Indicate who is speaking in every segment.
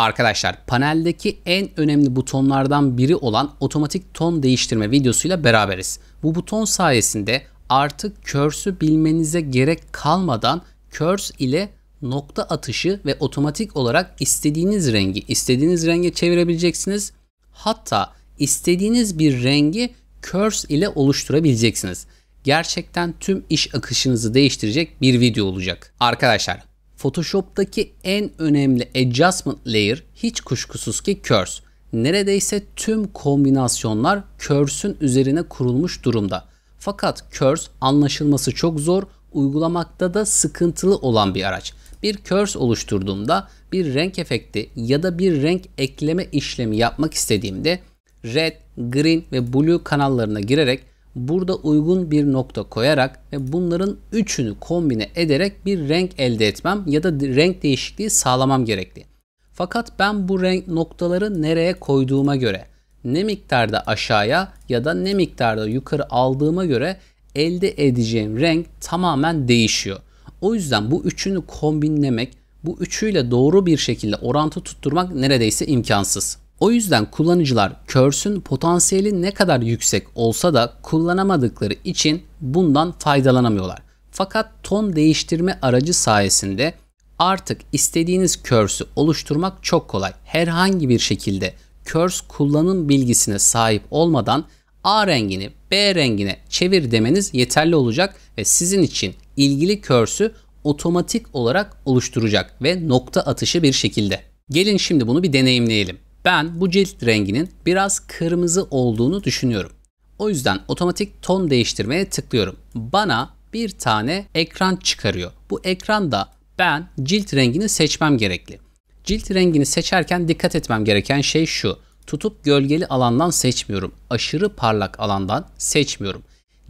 Speaker 1: Arkadaşlar paneldeki en önemli butonlardan biri olan otomatik ton değiştirme videosuyla beraberiz. Bu buton sayesinde artık körsü bilmenize gerek kalmadan körs ile nokta atışı ve otomatik olarak istediğiniz rengi istediğiniz renge çevirebileceksiniz. Hatta istediğiniz bir rengi körs ile oluşturabileceksiniz. Gerçekten tüm iş akışınızı değiştirecek bir video olacak. Arkadaşlar Photoshop'taki en önemli adjustment layer hiç kuşkusuz ki curves. Neredeyse tüm kombinasyonlar curves'ün üzerine kurulmuş durumda. Fakat curves anlaşılması çok zor, uygulamakta da sıkıntılı olan bir araç. Bir curves oluşturduğumda bir renk efekti ya da bir renk ekleme işlemi yapmak istediğimde red, green ve blue kanallarına girerek burada uygun bir nokta koyarak ve bunların üçünü kombine ederek bir renk elde etmem ya da renk değişikliği sağlamam gerekli. Fakat ben bu renk noktaları nereye koyduğuma göre, ne miktarda aşağıya ya da ne miktarda yukarı aldığıma göre elde edeceğim renk tamamen değişiyor. O yüzden bu üçünü kombinlemek, bu üçüyle doğru bir şekilde orantı tutturmak neredeyse imkansız. O yüzden kullanıcılar Curse'ün potansiyeli ne kadar yüksek olsa da kullanamadıkları için bundan faydalanamıyorlar. Fakat ton değiştirme aracı sayesinde artık istediğiniz Curse'ü oluşturmak çok kolay. Herhangi bir şekilde Curse kullanım bilgisine sahip olmadan A rengini B rengine çevir demeniz yeterli olacak ve sizin için ilgili Curse'ü otomatik olarak oluşturacak ve nokta atışı bir şekilde. Gelin şimdi bunu bir deneyimleyelim. Ben bu cilt renginin biraz kırmızı olduğunu düşünüyorum. O yüzden otomatik ton değiştirmeye tıklıyorum. Bana bir tane ekran çıkarıyor. Bu ekranda ben cilt rengini seçmem gerekli. Cilt rengini seçerken dikkat etmem gereken şey şu. Tutup gölgeli alandan seçmiyorum. Aşırı parlak alandan seçmiyorum.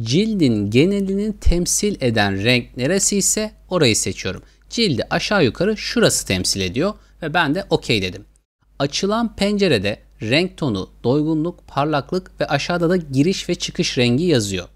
Speaker 1: Cildin genelini temsil eden renk neresi ise orayı seçiyorum. Cildi aşağı yukarı şurası temsil ediyor ve ben de okey dedim. Açılan pencerede renk tonu, doygunluk, parlaklık ve aşağıda da giriş ve çıkış rengi yazıyor.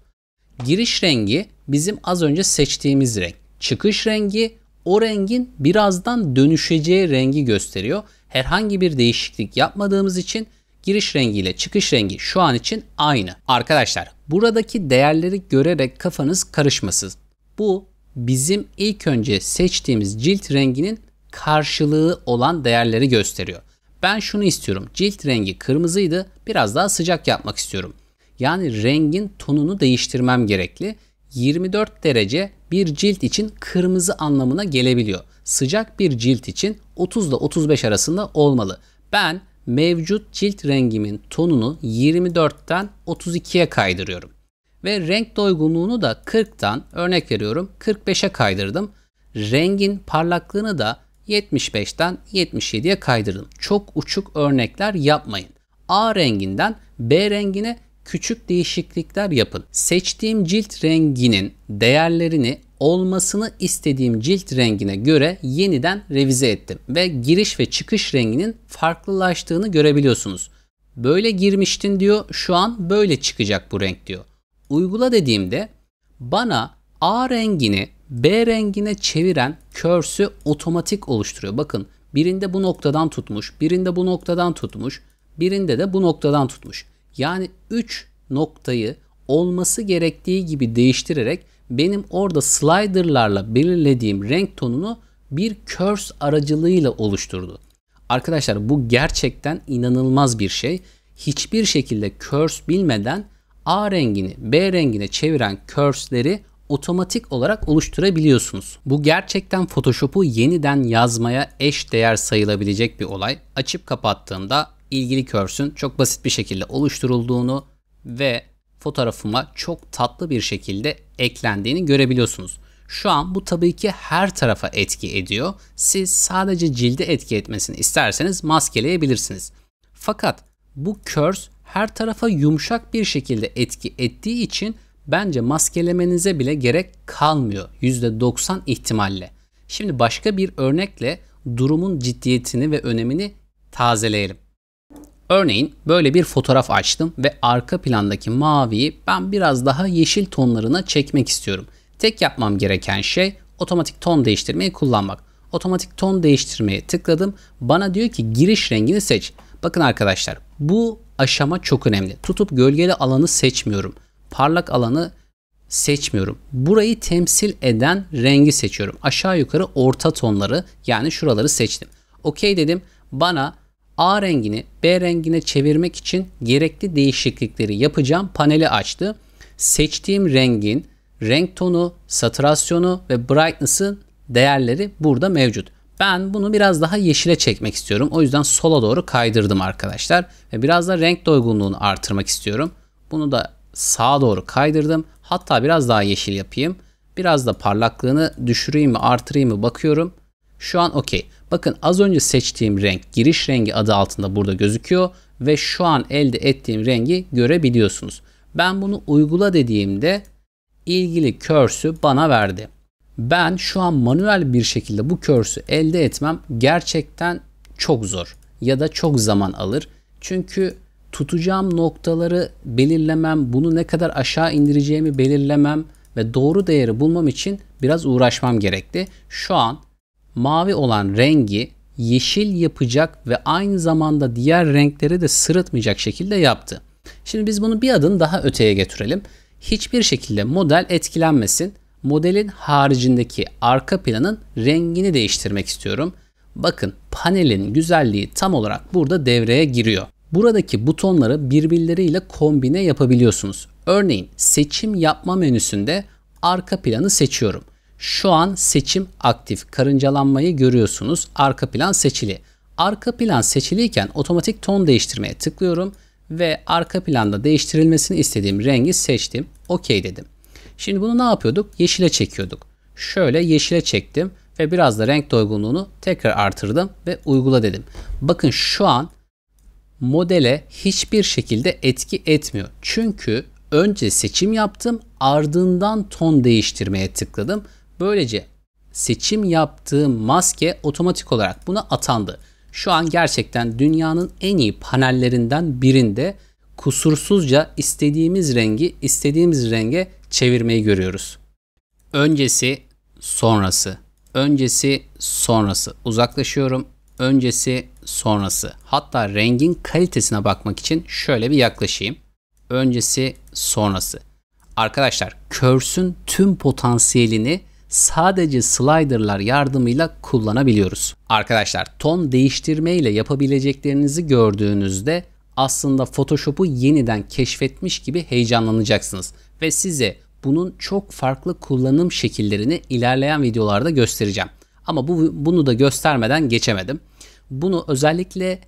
Speaker 1: Giriş rengi bizim az önce seçtiğimiz renk. Çıkış rengi o rengin birazdan dönüşeceği rengi gösteriyor. Herhangi bir değişiklik yapmadığımız için giriş rengiyle çıkış rengi şu an için aynı. Arkadaşlar buradaki değerleri görerek kafanız karışmasın. Bu bizim ilk önce seçtiğimiz cilt renginin karşılığı olan değerleri gösteriyor. Ben şunu istiyorum. Cilt rengi kırmızıydı. Biraz daha sıcak yapmak istiyorum. Yani rengin tonunu değiştirmem gerekli. 24 derece bir cilt için kırmızı anlamına gelebiliyor. Sıcak bir cilt için 30 ile 35 arasında olmalı. Ben mevcut cilt rengimin tonunu 24'ten 32'ye kaydırıyorum. Ve renk doygunluğunu da 40'tan örnek veriyorum 45'e kaydırdım. Rengin parlaklığını da 75'ten 77'ye kaydırdım. Çok uçuk örnekler yapmayın. A renginden B rengine küçük değişiklikler yapın. Seçtiğim cilt renginin değerlerini olmasını istediğim cilt rengine göre yeniden revize ettim ve giriş ve çıkış renginin farklılaştığını görebiliyorsunuz. Böyle girmiştin diyor, şu an böyle çıkacak bu renk diyor. Uygula dediğimde bana A rengini B rengine çeviren körsü otomatik oluşturuyor. Bakın birinde bu noktadan tutmuş, birinde bu noktadan tutmuş, birinde de bu noktadan tutmuş. Yani 3 noktayı olması gerektiği gibi değiştirerek benim orada sliderlarla belirlediğim renk tonunu bir curse aracılığıyla oluşturdu. Arkadaşlar bu gerçekten inanılmaz bir şey. Hiçbir şekilde curse bilmeden A rengini B rengine çeviren curse'leri otomatik olarak oluşturabiliyorsunuz. Bu gerçekten Photoshop'u yeniden yazmaya eş değer sayılabilecek bir olay. Açıp kapattığımda ilgili körsün çok basit bir şekilde oluşturulduğunu ve fotoğrafıma çok tatlı bir şekilde eklendiğini görebiliyorsunuz. Şu an bu tabii ki her tarafa etki ediyor. Siz sadece cilde etki etmesini isterseniz maskeleyebilirsiniz. Fakat bu körs her tarafa yumuşak bir şekilde etki ettiği için Bence maskelemenize bile gerek kalmıyor %90 ihtimalle. Şimdi başka bir örnekle durumun ciddiyetini ve önemini tazeleyelim. Örneğin böyle bir fotoğraf açtım ve arka plandaki maviyi ben biraz daha yeşil tonlarına çekmek istiyorum. Tek yapmam gereken şey otomatik ton değiştirmeyi kullanmak. Otomatik ton değiştirmeye tıkladım. Bana diyor ki giriş rengini seç. Bakın arkadaşlar bu aşama çok önemli. Tutup gölgeli alanı seçmiyorum parlak alanı seçmiyorum. Burayı temsil eden rengi seçiyorum. Aşağı yukarı orta tonları yani şuraları seçtim. Okey dedim. Bana A rengini B rengine çevirmek için gerekli değişiklikleri yapacağım. Paneli açtı. Seçtiğim rengin renk tonu, saturasyonu ve brightness'ın değerleri burada mevcut. Ben bunu biraz daha yeşile çekmek istiyorum. O yüzden sola doğru kaydırdım arkadaşlar. Ve biraz da renk doygunluğunu artırmak istiyorum. Bunu da sağa doğru kaydırdım. Hatta biraz daha yeşil yapayım. Biraz da parlaklığını düşüreyim mi artırayım mı bakıyorum. Şu an okey. Bakın az önce seçtiğim renk giriş rengi adı altında burada gözüküyor. Ve şu an elde ettiğim rengi görebiliyorsunuz. Ben bunu uygula dediğimde ilgili körsü bana verdi. Ben şu an manuel bir şekilde bu körsü elde etmem gerçekten çok zor ya da çok zaman alır. Çünkü tutacağım noktaları belirlemem, bunu ne kadar aşağı indireceğimi belirlemem ve doğru değeri bulmam için biraz uğraşmam gerekti. Şu an mavi olan rengi yeşil yapacak ve aynı zamanda diğer renkleri de sırıtmayacak şekilde yaptı. Şimdi biz bunu bir adım daha öteye getirelim. Hiçbir şekilde model etkilenmesin. Modelin haricindeki arka planın rengini değiştirmek istiyorum. Bakın panelin güzelliği tam olarak burada devreye giriyor. Buradaki butonları birbirleriyle kombine yapabiliyorsunuz. Örneğin seçim yapma menüsünde arka planı seçiyorum. Şu an seçim aktif. Karıncalanmayı görüyorsunuz. Arka plan seçili. Arka plan seçiliyken otomatik ton değiştirmeye tıklıyorum ve arka planda değiştirilmesini istediğim rengi seçtim. OK dedim. Şimdi bunu ne yapıyorduk? Yeşile çekiyorduk. Şöyle yeşile çektim ve biraz da renk doygunluğunu tekrar artırdım ve uygula dedim. Bakın şu an modele hiçbir şekilde etki etmiyor. Çünkü önce seçim yaptım, ardından ton değiştirmeye tıkladım. Böylece seçim yaptığım maske otomatik olarak buna atandı. Şu an gerçekten dünyanın en iyi panellerinden birinde kusursuzca istediğimiz rengi istediğimiz renge çevirmeyi görüyoruz. Öncesi, sonrası. Öncesi, sonrası. Uzaklaşıyorum öncesi sonrası. Hatta rengin kalitesine bakmak için şöyle bir yaklaşayım. Öncesi sonrası. Arkadaşlar körsün tüm potansiyelini sadece sliderlar yardımıyla kullanabiliyoruz. Arkadaşlar ton değiştirme ile yapabileceklerinizi gördüğünüzde aslında Photoshop'u yeniden keşfetmiş gibi heyecanlanacaksınız ve size bunun çok farklı kullanım şekillerini ilerleyen videolarda göstereceğim. Ama bu bunu da göstermeden geçemedim. Bunu özellikle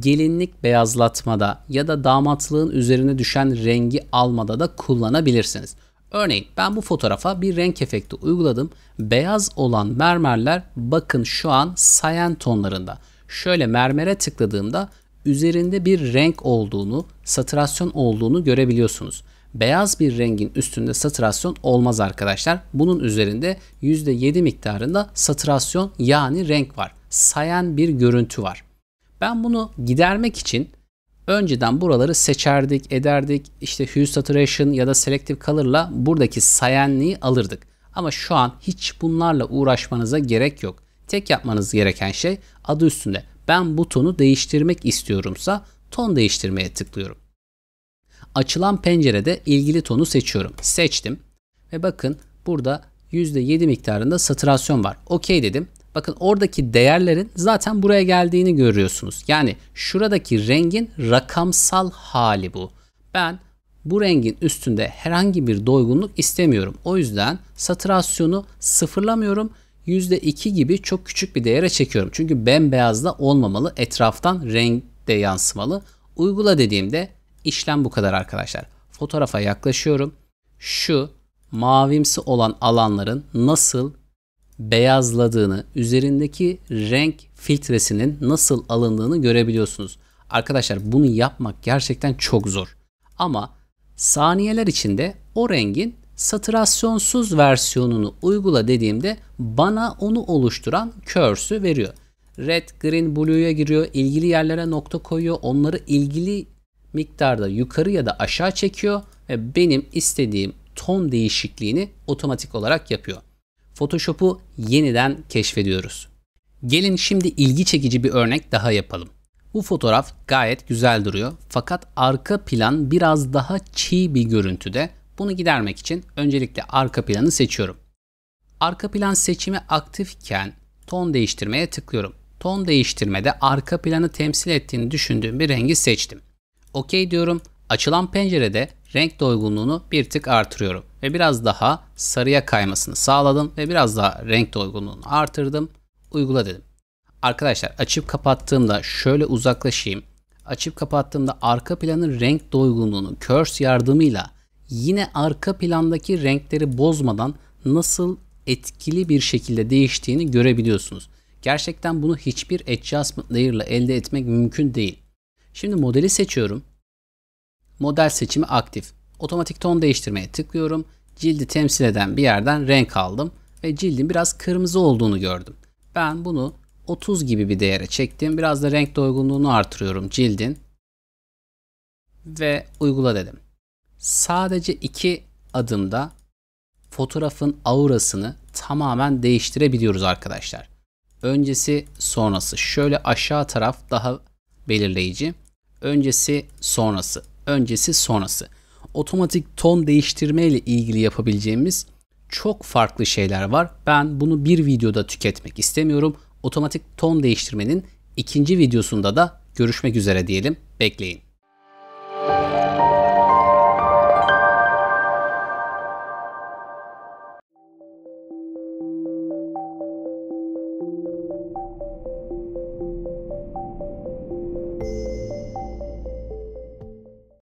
Speaker 1: gelinlik beyazlatmada ya da damatlığın üzerine düşen rengi almada da kullanabilirsiniz. Örneğin ben bu fotoğrafa bir renk efekti uyguladım. Beyaz olan mermerler bakın şu an sayen tonlarında. Şöyle mermere tıkladığımda üzerinde bir renk olduğunu, saturasyon olduğunu görebiliyorsunuz beyaz bir rengin üstünde saturasyon olmaz arkadaşlar. Bunun üzerinde %7 miktarında saturasyon yani renk var. Sayan bir görüntü var. Ben bunu gidermek için önceden buraları seçerdik, ederdik. İşte hue saturation ya da selective color'la buradaki sayanlığı alırdık. Ama şu an hiç bunlarla uğraşmanıza gerek yok. Tek yapmanız gereken şey adı üstünde ben bu tonu değiştirmek istiyorumsa ton değiştirmeye tıklıyorum. Açılan pencerede ilgili tonu seçiyorum. Seçtim ve bakın burada %7 miktarında saturasyon var. Okey dedim. Bakın oradaki değerlerin zaten buraya geldiğini görüyorsunuz. Yani şuradaki rengin rakamsal hali bu. Ben bu rengin üstünde herhangi bir doygunluk istemiyorum. O yüzden saturasyonu sıfırlamıyorum. %2 gibi çok küçük bir değere çekiyorum. Çünkü bembeyaz olmamalı. Etraftan renk de yansımalı. Uygula dediğimde İşlem bu kadar arkadaşlar. Fotoğrafa yaklaşıyorum. Şu mavimsi olan alanların nasıl beyazladığını, üzerindeki renk filtresinin nasıl alındığını görebiliyorsunuz. Arkadaşlar bunu yapmak gerçekten çok zor. Ama saniyeler içinde o rengin saturasyonsuz versiyonunu uygula dediğimde bana onu oluşturan körsü veriyor. Red, green, blue'ya giriyor, ilgili yerlere nokta koyuyor, onları ilgili miktarda yukarı ya da aşağı çekiyor ve benim istediğim ton değişikliğini otomatik olarak yapıyor. Photoshop'u yeniden keşfediyoruz. Gelin şimdi ilgi çekici bir örnek daha yapalım. Bu fotoğraf gayet güzel duruyor fakat arka plan biraz daha çiğ bir görüntüde. Bunu gidermek için öncelikle arka planı seçiyorum. Arka plan seçimi aktifken ton değiştirmeye tıklıyorum. Ton değiştirmede arka planı temsil ettiğini düşündüğüm bir rengi seçtim. OK diyorum. Açılan pencerede renk doygunluğunu bir tık artırıyorum ve biraz daha sarıya kaymasını sağladım ve biraz daha renk doygunluğunu artırdım. Uygula dedim. Arkadaşlar açıp kapattığımda şöyle uzaklaşayım. Açıp kapattığımda arka planın renk doygunluğunu curse yardımıyla yine arka plandaki renkleri bozmadan nasıl etkili bir şekilde değiştiğini görebiliyorsunuz. Gerçekten bunu hiçbir adjustment layer ile elde etmek mümkün değil. Şimdi modeli seçiyorum. Model seçimi aktif. Otomatik ton değiştirmeye tıklıyorum. Cildi temsil eden bir yerden renk aldım ve cildin biraz kırmızı olduğunu gördüm. Ben bunu 30 gibi bir değere çektim. Biraz da renk doygunluğunu artırıyorum cildin. Ve uygula dedim. Sadece iki adımda fotoğrafın aurasını tamamen değiştirebiliyoruz arkadaşlar. Öncesi sonrası. Şöyle aşağı taraf daha belirleyici. Öncesi sonrası. Öncesi sonrası. Otomatik ton değiştirme ile ilgili yapabileceğimiz çok farklı şeyler var. Ben bunu bir videoda tüketmek istemiyorum. Otomatik ton değiştirmenin ikinci videosunda da görüşmek üzere diyelim. Bekleyin.